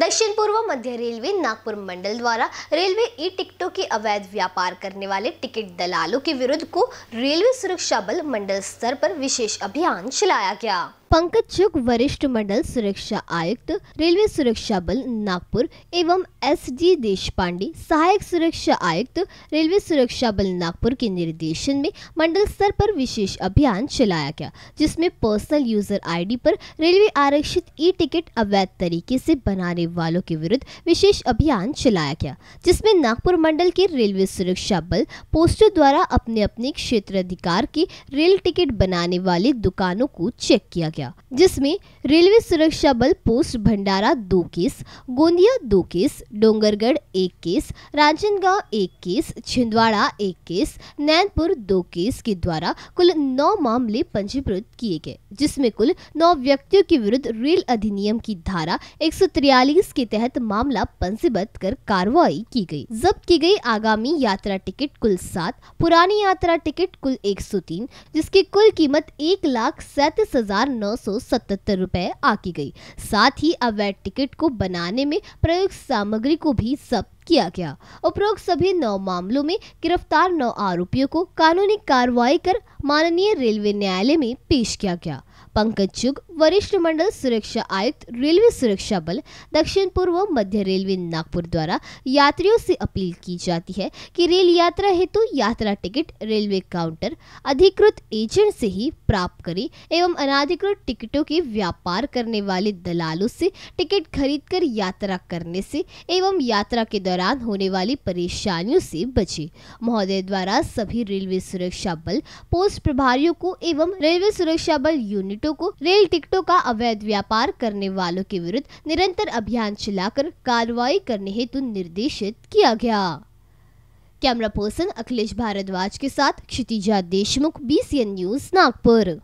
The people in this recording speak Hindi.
दक्षिण पूर्व मध्य रेलवे नागपुर मंडल द्वारा रेलवे ई टिकटों के अवैध व्यापार करने वाले टिकट दलालों के विरुद्ध को रेलवे सुरक्षा बल मंडल स्तर पर विशेष अभियान चलाया गया पंकज चुग वरिष्ठ मंडल सुरक्षा आयुक्त रेलवे सुरक्षा बल नागपुर एवं एस डी देशपांडे सहायक सुरक्षा आयुक्त रेलवे सुरक्षा बल नागपुर के निर्देशन में मंडल स्तर पर विशेष अभियान चलाया गया जिसमें पर्सनल यूजर आईडी पर रेलवे आरक्षित ई टिकट अवैध तरीके से बनाने वालों के विरुद्ध विशेष अभियान चलाया गया जिसमें नागपुर मंडल के रेलवे सुरक्षा बल पोस्टर द्वारा अपने अपने क्षेत्र अधिकार के रेल टिकट बनाने वाली दुकानों को चेक किया गया किया जिसमें रेलवे सुरक्षा बल पोस्ट भंडारा दो केस गोंदिया दो केस डोंगरगढ़ एक केस राजनगांव एक केस छिंदवाड़ा एक केस नैनपुर दो केस के द्वारा कुल नौ मामले पंजीकृत किए गए जिसमें कुल नौ व्यक्तियों के विरुद्ध रेल अधिनियम की धारा एक के तहत मामला पंजीबद्ध कर कार्रवाई की गयी जब्त की गयी आगामी यात्रा टिकट कुल सात पुरानी यात्रा टिकट कुल 103 जिसकी कुल कीमत एक लाख सैतीस हजार नौ सौ सतहत्तर आकी गई साथ ही अवैध टिकट को बनाने में प्रयुक्त सामग्री को भी जब्त किया गया उपरोक्त सभी नौ मामलों में गिरफ्तार नौ आरोपियों को कानूनी कार्रवाई कर माननीय रेलवे न्यायालय में पेश किया गया पंकज चुग वरिष्ठ मंडल सुरक्षा आयुक्त रेलवे सुरक्षा बल दक्षिण पूर्व मध्य रेलवे नागपुर द्वारा यात्रियों से अपील की जाती है कि रेल यात्रा हेतु तो यात्रा टिकट रेलवे काउंटर अधिकृत एजेंट से ही प्राप्त करें एवं अनाधिकृत टिकटों के व्यापार करने वाले दलालों से टिकट खरीद कर यात्रा करने से एवं यात्रा के दौरान होने वाली परेशानियों से बचे महोदय द्वारा सभी रेलवे सुरक्षा बल पोस्ट प्रभारियों को एवं रेलवे सुरक्षा बल यूनिट टिकटों को रेल टिकटों का अवैध व्यापार करने वालों के विरुद्ध निरंतर अभियान चलाकर कार्रवाई करने हेतु निर्देशित किया गया कैमरा पर्सन अखिलेश भारद्वाज के साथ क्षितिजा देशमुख बी न्यूज नागपुर